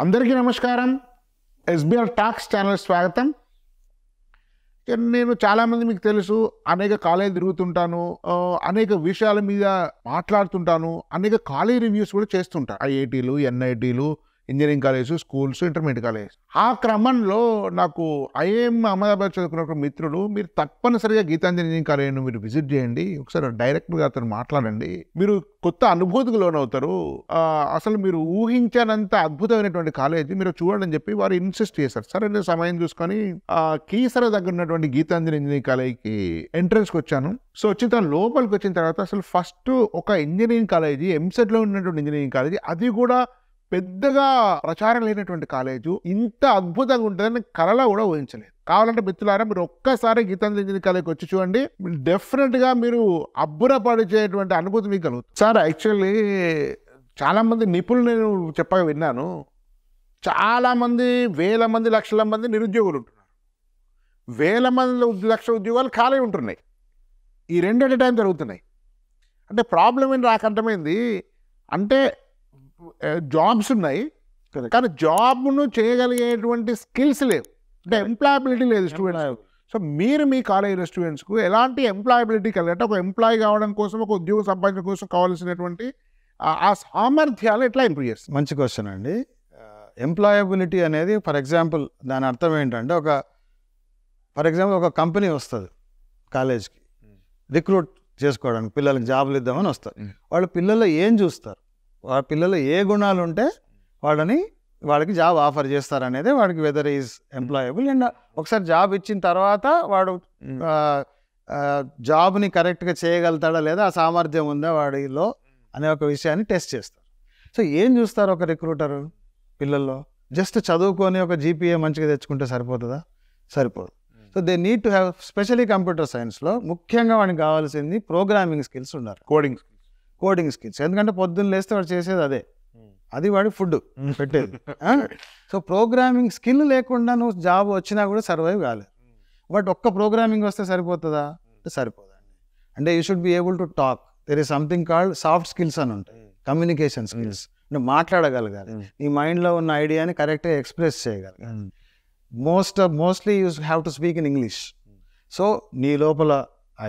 అందరికీ నమస్కారం SBR talks channel స్వాగతం నేను చాలామంది మీకు తెలుసు అనేక కాలేజ్ తిరుగుతుంటాను అనేక విషయాల మీద మాట్లాడుతుంటాను అనేక కాలేజ్ రివ్యూస్ కూడా చేస్తుంటాను ఐఐటీలు ఎన్ఐటీలు engineering college schools intermediate college ఆ క్రమంలో నాకు ఐఏఎం అహ్మదాబాద్ చదువుకున్న మిత్రుడు మీరు తప్పనిసరిగా గీతాంజలి ఇంజనీరింగ్ కాలేజీని మీరు విజిట్ చేయండి ఒకసారి డైరెక్ట్గా అతను మాట్లాడండి మీరు కొత్త అనుభూతికి లోనవుతారు అసలు మీరు ఊహించనంత అద్భుతమైనటువంటి కాలేజీ మీరు అని చెప్పి వారు ఇన్సిస్ట్ చేశారు సరే నేను సమయం చూసుకొని కీసర దగ్గర ఉన్నటువంటి గీతాంజలి ఇంజనీరింగ్ కాలేజీకి ఎంట్రన్స్కి వచ్చాను సో వచ్చిన తన లోపలికి వచ్చిన తర్వాత అసలు ఫస్ట్ ఒక ఇంజనీరింగ్ కాలేజీ ఎంసెట్లో ఉన్నటువంటి ఇంజనీరింగ్ కాలేజీ అది కూడా పెద్దగా ప్రచారం లేనటువంటి కాలేజు ఇంత అద్భుతంగా ఉంటుందని కళలో కూడా ఊహించలేదు కావాలంటే మిత్రులారా మీరు ఒక్కసారి గీతాంజలి కళకి వచ్చి చూడండి డెఫినెట్ గా మీరు అబ్బురపడిచేటువంటి అనుభూతి మీకు కలుగుతుంది సార్ యాక్చువల్లీ చాలామంది నిపుణులు నేను చెప్పగా విన్నాను చాలామంది వేల మంది లక్షల మంది నిరుద్యోగులు ఉంటున్నారు వేల మంది లక్ష ఉద్యోగాలు ఖాళీ ఉంటున్నాయి ఈ రెండు అట్ టైం జరుగుతున్నాయి అంటే ప్రాబ్లం ఏం రాకంటమైంది అంటే జాబ్స్ ఉన్నాయి కానీ జాబ్ను చేయగలిగేటువంటి స్కిల్స్ లేవు అంటే ఎంప్లాయబిలిటీ లేదు స్టూడెంట్ సో మీరు మీ కాలేజీలో స్టూడెంట్స్కు ఎలాంటి ఎంప్లాయబిలిటీ కలిగి అంటే ఒక ఎంప్లాయ్ కావడం కోసం ఒక ఉద్యోగం సంపాదించడం కోసం కావాల్సినటువంటి ఆ సామర్థ్యాలు ఎట్లా ఇంప్రూవ్ చేస్తుంది మంచి క్వశ్చన్ అండి ఎంప్లాయబిలిటీ అనేది ఫర్ ఎగ్జాంపుల్ దాని అర్థం ఏంటంటే ఒక ఫర్ ఎగ్జాంపుల్ ఒక కంపెనీ వస్తుంది కాలేజ్కి రిక్రూట్ చేసుకోవడానికి పిల్లలకి జాబ్లు ఇద్దామని వస్తారు వాళ్ళు పిల్లలు ఏం చూస్తారు ఆ పిల్లలు ఏ గుణాలు ఉంటే వాడని వాడికి జాబ్ ఆఫర్ అనేది వాడికి వెదర్ ఈజ్ ఎంప్లాయబుల్ అండ్ ఒకసారి జాబ్ ఇచ్చిన తర్వాత వాడు జాబ్ని కరెక్ట్గా చేయగలుగుతాడా లేదా ఆ సామర్థ్యం ఉందా వాడిలో అనే ఒక విషయాన్ని టెస్ట్ చేస్తారు సో ఏం చూస్తారు ఒక రిక్రూటరు పిల్లల్లో జస్ట్ చదువుకొని ఒక జీపీఏ మంచిగా తెచ్చుకుంటే సరిపోతుందా సరిపోదు so they need to have specially computer సైన్స్లో ముఖ్యంగా వాడికి కావాల్సింది ప్రోగ్రామింగ్ స్కిల్స్ ఉన్నారు కోడింగ్ కోడింగ్ స్కిల్స్ ఎందుకంటే పొద్దున్న లేస్తే వాడు చేసేది అదే అది వాడి ఫుడ్ పెట్టేది సో ప్రోగ్రామింగ్ స్కిల్ లేకుండా నువ్వు జాబ్ వచ్చినా కూడా సర్వైవ్ కాలేదు బట్ ఒక్క ప్రోగ్రామింగ్ వస్తే సరిపోతుందా అంటే సరిపోదండి అంటే you should be able to talk there is something called soft skills అని ఉంటాయి కమ్యూనికేషన్ స్కిల్స్ అంటే మాట్లాడగలగాలి నీ మైండ్లో ఉన్న ఐడియాని కరెక్ట్గా ఎక్స్ప్రెస్ చేయగలగాలి most mostly you have to speak in English so నీ లోపల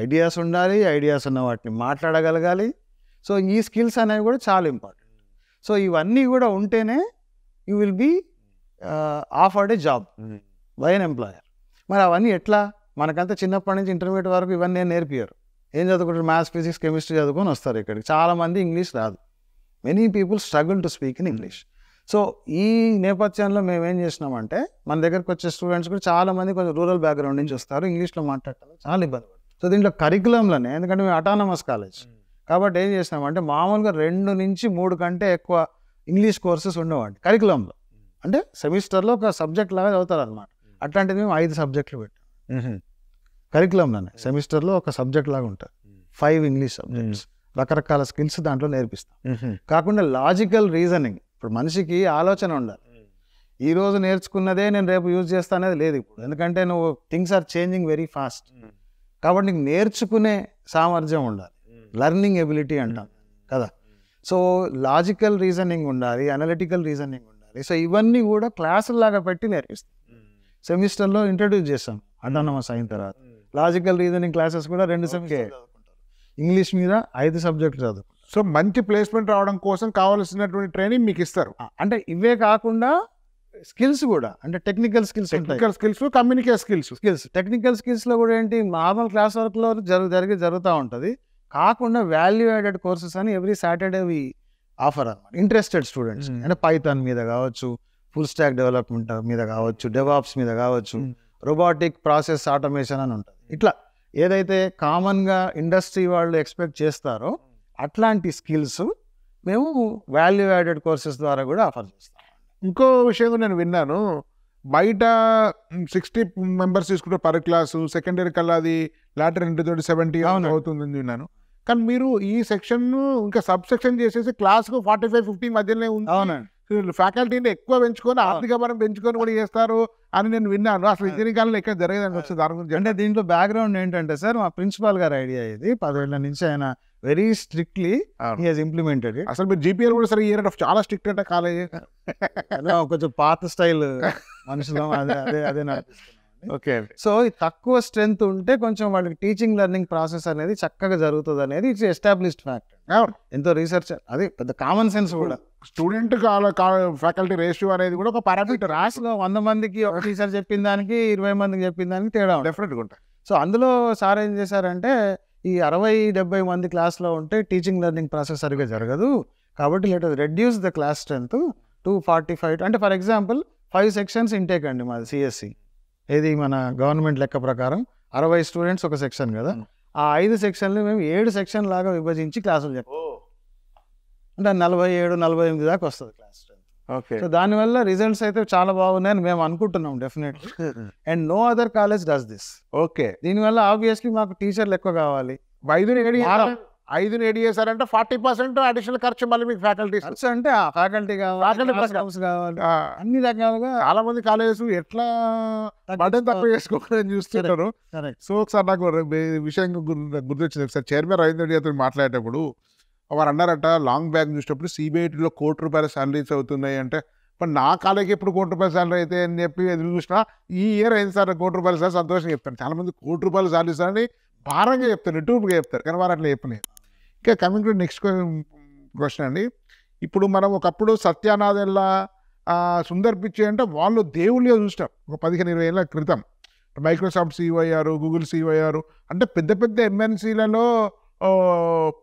ఐడియాస్ ఉండాలి ఐడియాస్ ఉన్న వాటిని మాట్లాడగలగాలి సో ఈ స్కిల్స్ అనేవి కూడా చాలా ఇంపార్టెంట్ సో ఇవన్నీ కూడా ఉంటేనే you will be offered a job by an employer మరి అవన్నీ ఎట్లా మనకంతా చిన్నప్పటి నుంచి ఇంటర్మీడియట్ వరకు ఇవన్నీ నేర్పియరు ఏం చదువుకుంటారు మ్యాథ్స్ ఫిజిక్స్ కెమిస్ట్రీ చదువుకొని వస్తారు ఇక్కడికి చాలామంది ఇంగ్లీష్ రాదు many people struggle to speak in English so ఈ నేపథ్యంలో మేము ఏం చేసినామంటే మన దగ్గరకు వచ్చే స్టూడెంట్స్ కూడా చాలామంది కొంచెం రూరల్ బ్యాక్గ్రౌండ్ నుంచి వస్తారు ఇంగ్లీష్లో మాట్లాడటం చాలా ఇబ్బంది సో దీంట్లో కరికులంలోనే ఎందుకంటే మేము అటానమస్ కాలేజ్ కాబట్టి ఏం చేసినామంటే మామూలుగా రెండు నుంచి మూడు కంటే ఎక్కువ ఇంగ్లీష్ కోర్సెస్ ఉండేవాడి కరికులంలో అంటే సెమిస్టర్లో ఒక సబ్జెక్ట్ లాగా చదువుతారు అనమాట అట్లాంటిది మేము ఐదు సబ్జెక్టులు పెట్టాం కరికులంలోనే సెమిస్టర్లో ఒక సబ్జెక్ట్ లాగా ఉంటుంది ఫైవ్ ఇంగ్లీష్ సబ్జెక్ట్స్ రకరకాల స్కిల్స్ దాంట్లో నేర్పిస్తాం కాకుండా లాజికల్ రీజనింగ్ ఇప్పుడు మనిషికి ఆలోచన ఉండాలి ఈ రోజు నేర్చుకున్నదే నేను రేపు యూజ్ చేస్తా అనేది లేదు ఇప్పుడు ఎందుకంటే నువ్వు things are changing very fast కాబట్టి నీకు నేర్చుకునే సామర్థ్యం ఉండాలి లర్నింగ్ ఎబిలిటీ అంటాం hmm. కదా సో లాజికల్ రీజనింగ్ ఉండాలి అనలిటికల్ రీజనింగ్ ఉండాలి సో ఇవన్నీ కూడా క్లాసులు లాగా పెట్టి నేర్పిస్తాం hmm. సెమిస్టర్లో ఇంట్రడ్యూస్ చేస్తాం అటానమస్ అయిన తర్వాత hmm. లాజికల్ రీజనింగ్ క్లాసెస్ కూడా రెండు సెమిస్టర్ ఇంగ్లీష్ మీద ఐదు సబ్జెక్టులు చదువు సో మంచి ప్లేస్మెంట్ రావడం కోసం కావాల్సినటువంటి ట్రైనింగ్ మీకు ఇస్తారు అంటే ఇవే కాకుండా స్కిల్స్ కూడా అంటే technical skills technical skills communicate skills skills technical స్కిల్స్లో కూడా ఏంటి నార్మల్ క్లాస్ వర్క్లో జరిగి జరుగుతూ ఉంటుంది కాకుండా వాల్యూ యాడెడ్ కోర్సెస్ అని ఎవ్రీ సాటర్డే వి ఆఫర్ అనమాట ఇంట్రెస్టెడ్ స్టూడెంట్స్ అంటే పైథాన్ మీద కావచ్చు ఫుల్ స్టాక్ డెవలప్మెంట్ మీద కావచ్చు డెవాప్స్ మీద కావచ్చు రోబోటిక్ ప్రాసెస్ ఆటోమేషన్ అని ఉంటుంది ఇట్లా ఏదైతే కామన్గా ఇండస్ట్రీ వాళ్ళు ఎక్స్పెక్ట్ చేస్తారో అట్లాంటి స్కిల్స్ మేము వాల్యూ యాడెడ్ కోర్సెస్ ద్వారా కూడా ఆఫర్ చేస్తాం ఇంకో విషయం నేను విన్నాను బయట సిక్స్టీ మెంబర్స్ తీసుకుంటే పర్ క్లాసు సెకండ్ ఇయర్ కల్లా అది లాటర్ ఇంటి తోటి సెవెంటీ అవుతుంది విన్నాను కానీ మీరు ఈ సెక్షన్ ఇంకా సబ్ సెక్షన్ చేసేసి క్లాస్కు ఫార్టీ ఫైవ్ ఫిఫ్టీ మధ్యలోనే ఉంది ఫ్యాకల్టీని ఎక్కువ పెంచుకొని ఆర్థిక పరం పెంచుకొని కూడా చేస్తారు అని నేను విన్నాను అసలు ఇంజనీరింగ్ కాలంలో ఎక్కడ జరగదని వచ్చి దాని గురించి అంటే దీంట్లో బ్యాక్గ్రౌండ్ ఏంటంటే సార్ మా ప్రిన్సిపాల్ గారి ఐడియా ఇది పదివేల నుంచి ఆయన వెరీ స్ట్రిక్ట్లీ హియస్ ఇంప్లిమెంటెడ్ అసలు మీరు జీపీఎల్ కూడా సరే ఇయర్ ఆఫ్ చాలా స్ట్రిక్ట్ అంటే కాలేజ్ కొంచెం పాత స్టైల్ మనుషులు అదే అదే ఓకే సో తక్కువ స్ట్రెంగ్త్ ఉంటే కొంచెం వాళ్ళకి టీచింగ్ లెర్నింగ్ ప్రాసెస్ అనేది చక్కగా జరుగుతుంది అనేది ఇట్స్ ఎస్టాబ్లిష్డ్ ఫ్యాక్ట్ ఎంతో రీసెర్చ్ అది పెద్ద కామన్ సెన్స్ కూడా స్టూడెంట్ ఫ్యాకల్టీ రేషియో అనేది కూడా ఒక పారామీటర్ రాసులో వంద మందికి ఒక టీచర్ చెప్పిన దానికి ఇరవై మందికి చెప్పిన దానికి తేడా డెఫినెట్గా ఉంటాయి సో అందులో సార్ ఏం చేశారంటే ఈ అరవై డెబ్బై మంది క్లాస్లో ఉంటే టీచింగ్ లెర్నింగ్ ప్రాసెస్ సరిగా జరగదు కాబట్టి let reduce the class strength to forty five అంటే for example five sections intake అండి మాది సిఎస్సి ఏది మన గవర్నమెంట్ లెక్క ప్రకారం అరవై స్టూడెంట్స్ ఒక సెక్షన్ కదా ఆ ఐదు సెక్షన్లు మేము ఏడు సెక్షన్ లాగా విభజించి క్లాసులు చెప్తాం అంటే నలభై ఏడు నలభై ఎనిమిది దాకా వస్తుంది క్లాస్ ఓకే సో దానివల్ల రిజల్ట్స్ అయితే చాలా బాగున్నాయని మేము అనుకుంటున్నాం definitely and no other college does this okay దీనివల్ల ఆబ్వియస్లీ మాకు టీచర్లు ఎక్కువ కావాలి వైద్యుడు ఐదుని ఏడు చేశారంటే ఫార్టీ పర్సెంట్ అడిషనల్ ఖర్చు మళ్ళీ మీకు ఫ్యాకల్టీ ఖర్చు అంటే ఆ ఫ్యాకల్టీ కావాలి కావాలి అన్ని రకాలుగా చాలా మంది కాలేజెస్ ఎట్లా బటన్ తక్కువ చేసుకోవాలని చూస్తున్నారు సో ఒకసారి నాకు విషయం గుర్తొచ్చింది ఒకసారి చైర్మన్ రవీంద్ర రెడ్డి అతను మాట్లాడేటప్పుడు వారు అన్నారట లాంగ్ బ్యాగ్ చూసినప్పుడు సిబిఐటీలో కోటి రూపాయల శాలరీస్ అవుతున్నాయి అంటే ఇప్పుడు నా కాలేజీకి ఎప్పుడు కోటి రూపాయల శాలరీ అయితే అని చెప్పి ఎదురు చూసినా ఈ ఇయర్ అయింది సార్ కోటి రూపాయల సార్ సంతోషంగా చెప్తాను చాలామంది కోటి రూపాయల శాలరీ సార్ అని భారంగా చెప్తారు టూపుగా చెప్తారు కానీ వారు అట్లా చెప్పలేదు ఇంకా కమింగ్ టు నెక్స్ట్ క్వశ్చన్ అండి ఇప్పుడు మనం ఒకప్పుడు సత్యానాథెల్లా సుందర్ పిచ్చి అంటే వాళ్ళు దేవుళ్ళే చూసినాం ఒక పదిహేను ఇరవై ఏళ్ళ క్రితం మైక్రోసాఫ్ట్ సీఈఓ అయ్యారు గూగుల్ సీఈఓ అయ్యారు అంటే పెద్ద పెద్ద ఎంఎన్సీలలో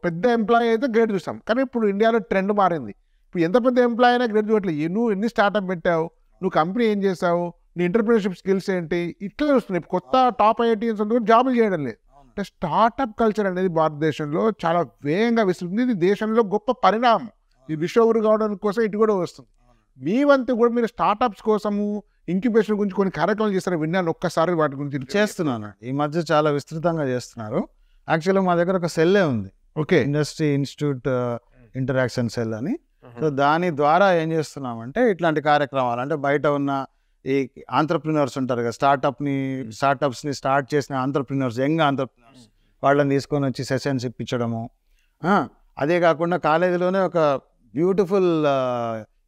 పెద్ద ఎంప్లాయీ అయితే గ్రేడ్ చూస్తాం కానీ ఇప్పుడు ఇండియాలో ట్రెండ్ మారింది ఇప్పుడు ఎంత పెద్ద ఎంప్లాయీ అయినా గ్రేడ్ చూడట్లేదు నువ్వు ఎన్ని స్టార్టప్ పెట్టావు నువ్వు కంపెనీ ఏం చేసావు నీ ఎంటర్ప్రీనర్షిప్ స్కిల్స్ ఏంటి ఇట్లా చూస్తున్నాయి కొత్త టాప్ ఐఐటీఎన్స్ జాబులు చేయడం లేదు అంటే స్టార్టప్ కల్చర్ అనేది భారతదేశంలో చాలా వేగంగా విస్తుంది ఇది దేశంలో గొప్ప పరిణామం ఈ విశ్వగురు కావడం కోసం ఇటు కూడా వస్తుంది మీ వంతు కూడా మీరు స్టార్టప్స్ కోసము ఇంక్యుబేషన్ గురించి కొన్ని కార్యక్రమాలు చేస్తారు విన్నాను ఒక్కసారి వాటి గురించి చేస్తున్నాను ఈ మధ్య చాలా విస్తృతంగా చేస్తున్నారు యాక్చువల్గా మా దగ్గర ఒక సెల్లే ఉంది okay industry institute hmm. Interaction cell అని hmm. సో దాని ద్వారా ఏం చేస్తున్నామంటే ఇట్లాంటి కార్యక్రమాలు అంటే బయట ఉన్న ఈ ఆంటర్ప్రినర్స్ ఉంటారు కదా స్టార్టప్ని స్టార్టప్స్ని స్టార్ట్ చేసిన ఆంటర్ప్రినర్స్ యంగ్ ఆంటర్ప్రినర్స్ వాళ్ళని తీసుకొని వచ్చి సెషన్స్ ఇప్పించడము అదే కాకుండా కాలేజీలోనే ఒక beautiful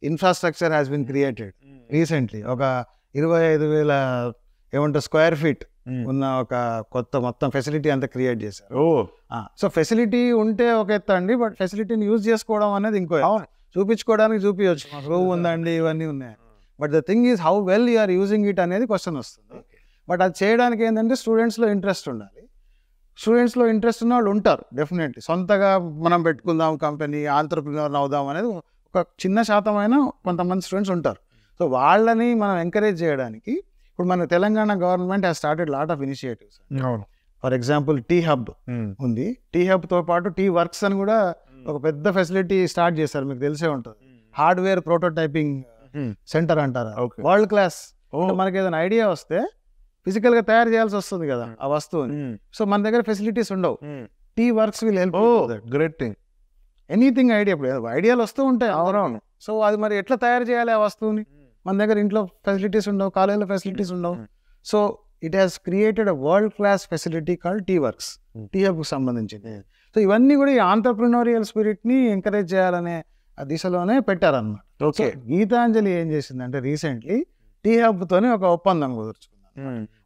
infrastructure has been created recently ఒక ఇరవై ఐదు వేల ఏమంటారు స్క్వేర్ ఫీట్ ఉన్న ఒక కొత్త మొత్తం ఫెసిలిటీ అంతా క్రియేట్ చేశారు ఓ సో ఫెసిలిటీ ఉంటే ఒక ఎత్త అండి బట్ ఫెసిలిటీని యూజ్ చేసుకోవడం అనేది ఇంకో చూపించుకోవడానికి చూపించవచ్చు రూమ్ ఉందండి ఇవన్నీ ఉన్నాయి but the thing is how well you're using it అనేది క్వశ్చన్ వస్తుంది బట్ అది చేయడానికి ఏంటంటే స్టూడెంట్స్లో ఇంట్రెస్ట్ ఉండాలి స్టూడెంట్స్లో ఇంట్రెస్ట్ ఉన్న వాళ్ళు ఉంటారు డెఫినెట్లీ సొంతగా మనం పెట్టుకుందాం కంపెనీ ఆంటర్ప్రినర్ అవుదాం అనేది ఒక చిన్న శాతం అయినా కొంతమంది స్టూడెంట్స్ ఉంటారు సో వాళ్ళని మనం ఎంకరేజ్ చేయడానికి ఇప్పుడు మన Telangana government has started lot of initiatives for example T Hub ఉంది టీ హబ్తో పాటు టీ వర్క్స్ అని కూడా hmm. ఒక పెద్ద ఫెసిలిటీ స్టార్ట్ చేశారు మీకు తెలిసే ఉంటుంది hardware hmm. Prototyping Hmm. Centre అంటారు వరల్డ్ క్లాస్ మనకి ఏదైనా ఐడియా వస్తే ఫిజికల్ గా తయారు చేయాల్సి వస్తుంది కదా hmm. ఆ వస్తువుని hmm. సో మన దగ్గర ఫెసిలిటీస్ ఉండవు T works will help great thing anything idea ఇప్పుడు ఐడియాలు వస్తూ ఉంటాయి అవునవును సో అది మరి ఎట్లా తయారు చేయాలి ఆ వస్తువుని మన దగ్గర ఇంట్లో ఫెసిలిటీస్ ఉండవు కాలేజీలో ఫెసిలిటీస్ ఉండవు so it has created world class facility call T works T హబ్కు సంబంధించింది సో ఇవన్నీ కూడా ఈ ఆంటర్ప్రినోరియల్ స్పిరిట్ని ఎంకరేజ్ చేయాలనే దిశలోనే పెట్టారనమాట ఓకే గీతాంజలి ఏం చేసిందంటే రీసెంట్లీ టీ హబ్ తోని ఒక ఒప్పందం కుదుర్చుకుంది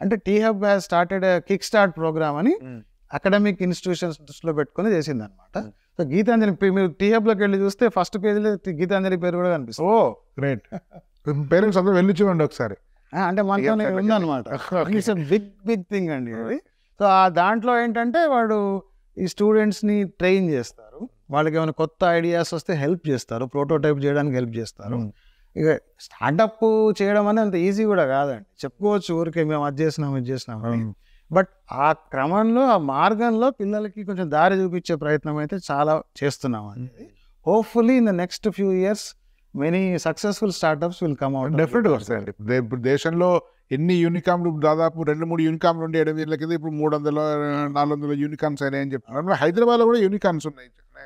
అంటే T hub has started kick start program అని అకాడమిక్ ఇన్స్టిట్యూషన్స్ దృష్టిలో పెట్టుకుని చేసింది అనమాట సో గీతాంజలి మీరు టీ లోకి వెళ్ళి చూస్తే ఫస్ట్ పేజీలో గీతాంజలి పేరు కూడా కనిపిస్తుంది ఓ గ్రేట్ పేరెంట్స్ అందరూ వెళ్ళి చూడండి ఒకసారి అంటే మనతో ఉందన్నమాట ఇట్స్ బిగ్ బిగ్ థింగ్ అండి అది సో ఆ దాంట్లో ఏంటంటే వాడు ఈ స్టూడెంట్స్ని ట్రైన్ చేస్తారు వాళ్ళకి ఏమైనా కొత్త ఐడియాస్ వస్తే హెల్ప్ చేస్తారు ప్రోటోటైప్ చేయడానికి హెల్ప్ చేస్తారు ఇక స్టార్టప్ చేయడం అనేది అంత ఈజీ కూడా కాదండి చెప్పుకోవచ్చు ఊరికే మేము అది చేసినాం ఇది చేసినాం బట్ ఆ క్రమంలో ఆ మార్గంలో పిల్లలకి కొంచెం దారి చూపించే ప్రయత్నం అయితే చాలా చేస్తున్నాం అనేది hopefully in the next few years many successful startups will come out డెఫినెట్గా వస్తాయండి ఇప్పుడు దేశంలో ఎన్ని యూనికామ్లు దాదాపు రెండు మూడు యూనికామ్లు ఉండే ఏడు వేల కింద ఇప్పుడు మూడు వందల నాలుగు వందల యూనికామ్స్ అయినాయని చెప్తున్నారు హైదరాబాద్లో కూడా యూనికామ్స్ ఉన్నాయి